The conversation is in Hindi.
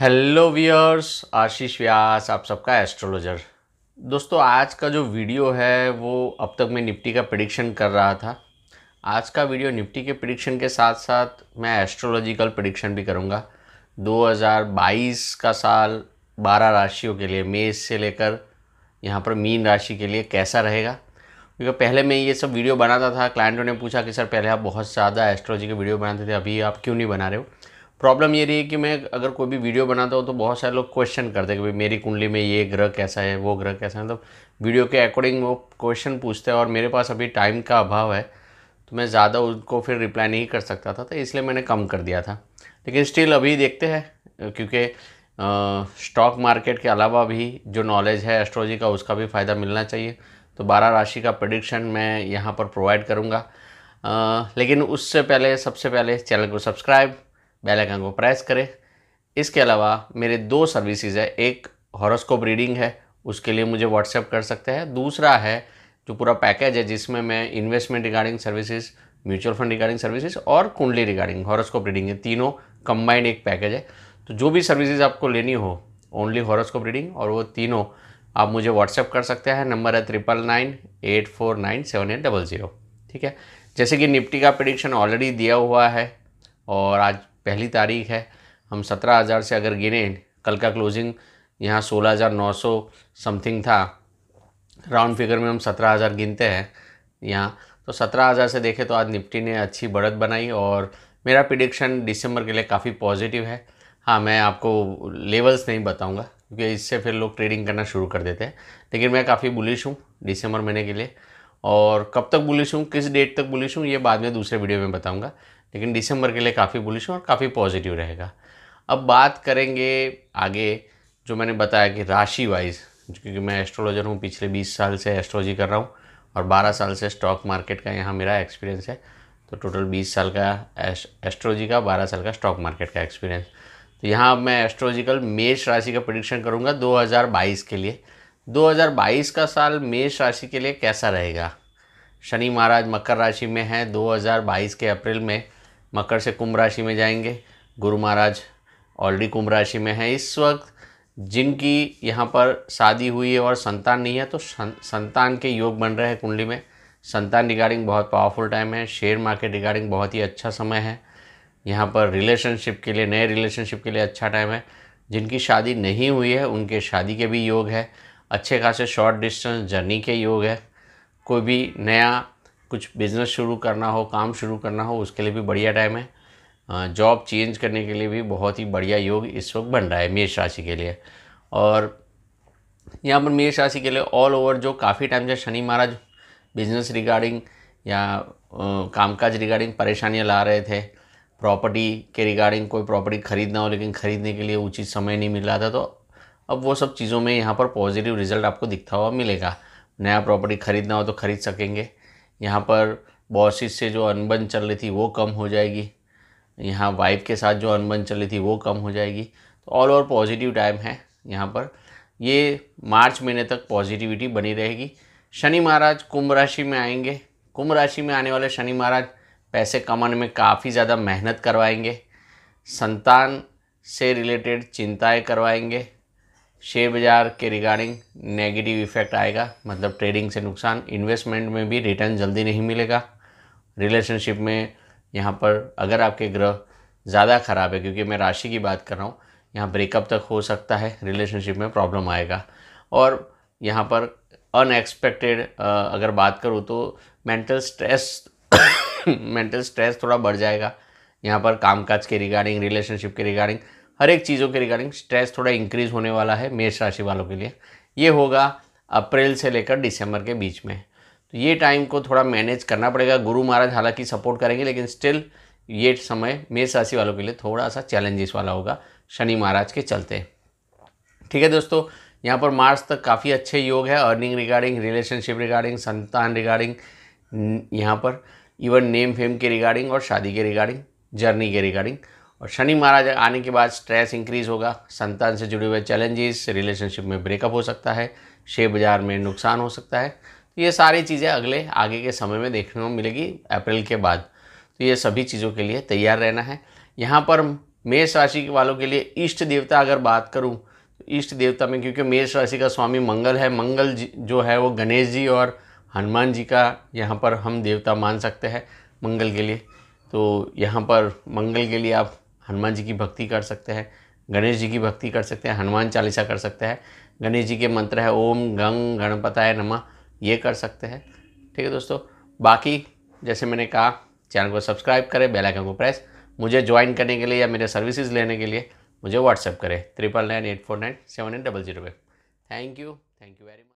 हेलो वियर्स आशीष व्यास आप सबका एस्ट्रोलॉजर दोस्तों आज का जो वीडियो है वो अब तक मैं निफ्टी का प्रडिक्शन कर रहा था आज का वीडियो निफ्टी के प्रडिक्शन के साथ साथ मैं एस्ट्रोलॉजिकल प्रडिक्शन भी करूँगा 2022 का साल 12 राशियों के लिए मेष से लेकर यहाँ पर मीन राशि के लिए कैसा रहेगा क्योंकि पहले मैं ये सब वीडियो बनाता था क्लाइंटों ने पूछा कि सर पहले आप बहुत ज़्यादा एस्ट्रोलॉजी के वीडियो बनाते थे अभी आप क्यों नहीं बना रहे हो प्रॉब्लम ये रही है कि मैं अगर कोई भी वीडियो बनाता हूँ तो बहुत सारे लोग क्वेश्चन करते हैं कि भाई मेरी कुंडली में ये ग्रह कैसा है वो ग्रह कैसा है मतलब तो वीडियो के अकॉर्डिंग वो क्वेश्चन पूछते हैं और मेरे पास अभी टाइम का अभाव है तो मैं ज़्यादा उनको फिर रिप्लाई नहीं कर सकता था तो इसलिए मैंने कम कर दिया था लेकिन स्टिल अभी देखते हैं क्योंकि स्टॉक मार्केट के अलावा भी जो नॉलेज है एस्ट्रोलॉजी का उसका भी फ़ायदा मिलना चाहिए तो बारह राशि का प्रडिक्शन मैं यहाँ पर प्रोवाइड करूँगा लेकिन उससे पहले सबसे पहले चैनल को सब्सक्राइब बेल आइकन को प्रेस करें इसके अलावा मेरे दो सर्विसेज है एक हॉरोस्कोप रीडिंग है उसके लिए मुझे व्हाट्सएप कर सकते हैं दूसरा है जो पूरा पैकेज है जिसमें मैं investment regarding services mutual fund regarding services और कुंडली रिगार्डिंग हॉरोस्कोप रीडिंग है तीनों कंबाइंड एक पैकेज है तो जो भी सर्विसेज आपको लेनी हो ओनली हॉरोस्कोप रीडिंग और वो तीनों आप मुझे व्हाट्सएप कर सकते हैं नंबर है triple nine eight four nine seven eight double zero ठीक है जैसे कि निफ्टी का प्रडिक्शन ऑलरेडी दिया हुआ है और आज पहली तारीख है हम सत्रह हज़ार से अगर गिने कल का क्लोजिंग यहाँ सोलह हज़ार नौ सौ समथिंग था राउंड फिगर में हम सत्रह हज़ार गिनते हैं यहाँ तो सत्रह हज़ार से देखें तो आज निफ्टी ने अच्छी बढ़त बनाई और मेरा प्रिडिक्शन दिसंबर के लिए काफ़ी पॉजिटिव है हाँ मैं आपको लेवल्स नहीं बताऊँगा क्योंकि इससे फिर लोग ट्रेडिंग करना शुरू कर देते हैं लेकिन मैं काफ़ी बुलिश हूँ दिसंबर महीने के लिए और कब तक बुलिश हूँ किस डेट तक बुलिश हूँ ये बाद में दूसरे वीडियो में बताऊँगा लेकिन दिसंबर के लिए काफ़ी बुलिश और काफ़ी पॉजिटिव रहेगा अब बात करेंगे आगे जो मैंने बताया कि राशि वाइज क्योंकि मैं एस्ट्रोलॉजर हूँ पिछले 20 साल से एस्ट्रोलॉजी कर रहा हूँ और 12 साल से स्टॉक मार्केट का यहाँ मेरा एक्सपीरियंस है तो टोटल 20 साल का एस्ट्रोलॉजी का 12 साल का स्टॉक मार्केट का एक्सपीरियंस तो यहाँ अब मैं एस्ट्रोलॉजिकल मेष राशि का प्रडिक्शन करूँगा 2022 के लिए 2022 का साल मेष राशि के लिए कैसा रहेगा शनि महाराज मकर राशि में है 2022 के अप्रैल में मकर से कुंभ राशि में जाएंगे गुरु महाराज ऑलरेडी कुंभ राशि में हैं इस वक्त जिनकी यहाँ पर शादी हुई है और संतान नहीं है तो संतान के योग बन रहे हैं कुंडली में संतान रिगार्डिंग बहुत पावरफुल टाइम है शेयर मार्केट रिगार्डिंग बहुत ही अच्छा समय है यहाँ पर रिलेशनशिप के लिए नए रिलेशनशिप के लिए अच्छा टाइम है जिनकी शादी नहीं हुई है उनके शादी के भी योग है अच्छे खासे शॉर्ट डिस्टेंस जर्नी के योग है कोई भी नया कुछ बिज़नेस शुरू करना हो काम शुरू करना हो उसके लिए भी बढ़िया टाइम है जॉब चेंज करने के लिए भी बहुत ही बढ़िया योग इस वक्त बन रहा है मेष राशि के लिए और यहाँ पर मेष राशि के लिए ऑल ओवर जो काफ़ी टाइम से शनि महाराज बिजनेस रिगार्डिंग या कामकाज रिगार्डिंग परेशानियाँ ला रहे थे प्रॉपर्टी के रिगार्डिंग कोई प्रॉपर्टी खरीदना हो लेकिन खरीदने के लिए उचित समय नहीं मिल रहा था तो अब वो सब चीज़ों में यहाँ पर पॉजिटिव रिजल्ट आपको दिखता हुआ मिलेगा नया प्रॉपर्टी खरीदना हो तो खरीद सकेंगे यहाँ पर बॉसिस से जो अनबन चल रही थी वो कम हो जाएगी यहाँ वाइफ के साथ जो अनबन चल रही थी वो कम हो जाएगी तो ऑल ओवर पॉजिटिव टाइम है यहाँ पर ये मार्च महीने तक पॉजिटिविटी बनी रहेगी शनि महाराज कुंभ राशि में आएंगे कुंभ राशि में आने वाले शनि महाराज पैसे कमाने में काफ़ी ज़्यादा मेहनत करवाएंगे संतान से रिलेटेड चिंताएं करवाएंगे शेयर बाज़ार के रिगार्डिंग नेगेटिव इफेक्ट आएगा मतलब ट्रेडिंग से नुकसान इन्वेस्टमेंट में भी रिटर्न जल्दी नहीं मिलेगा रिलेशनशिप में यहाँ पर अगर आपके ग्रह ज़्यादा ख़राब है क्योंकि मैं राशि की बात कर रहा हूँ यहाँ ब्रेकअप तक हो सकता है रिलेशनशिप में प्रॉब्लम आएगा और यहाँ पर अनएक्सपेक्टेड अगर बात करूँ तो मेंटल स्ट्रेस मेंटल स्ट्रेस थोड़ा बढ़ जाएगा यहाँ पर कामकाज के रिगार्डिंग रिलेशनशिप के रिगार्डिंग हर एक चीज़ों के रिगार्डिंग स्ट्रेस थोड़ा इंक्रीज होने वाला है मेष राशि वालों के लिए ये होगा अप्रैल से लेकर दिसंबर के बीच में तो ये टाइम को थोड़ा मैनेज करना पड़ेगा गुरु महाराज हालांकि सपोर्ट करेंगे लेकिन स्टिल ये समय मेष राशि वालों के लिए थोड़ा सा चैलेंजेस वाला होगा शनि महाराज के चलते ठीक है दोस्तों यहाँ पर मार्च तक काफ़ी अच्छे योग है अर्निंग रिगार्डिंग रिलेशनशिप रिगार्डिंग संतान रिगार्डिंग यहाँ पर इवन नेम फेम के रिगार्डिंग और शादी के रिगार्डिंग जर्नी के रिगार्डिंग और शनि महाराज आने के बाद स्ट्रेस इंक्रीज होगा संतान से जुड़े हुए चैलेंजेस रिलेशनशिप में ब्रेकअप हो सकता है शेयर बाज़ार में नुकसान हो सकता है तो ये सारी चीज़ें अगले आगे के समय में देखने को मिलेगी अप्रैल के बाद तो ये सभी चीज़ों के लिए तैयार रहना है यहाँ पर मेष राशि वालों के लिए इष्ट देवता अगर बात करूँ तो इष्ट देवता में क्योंकि मेष राशि का स्वामी मंगल है मंगल जो है वो गणेश जी और हनुमान जी का यहाँ पर हम देवता मान सकते हैं मंगल के लिए तो यहाँ पर मंगल के लिए आप हनुमान जी की भक्ति कर सकते हैं गणेश जी की भक्ति कर सकते हैं हनुमान चालीसा कर सकते हैं गणेश जी के मंत्र है ओम गंग गणपताय नमः ये कर सकते हैं ठीक है दोस्तों बाकी जैसे मैंने कहा चैनल को सब्सक्राइब करें बेल आइकन को प्रेस मुझे ज्वाइन करने के लिए या मेरे सर्विसेज लेने के लिए मुझे व्हाट्सअप करें triple nine eight four nine seven eight double zero पे thank you thank you very much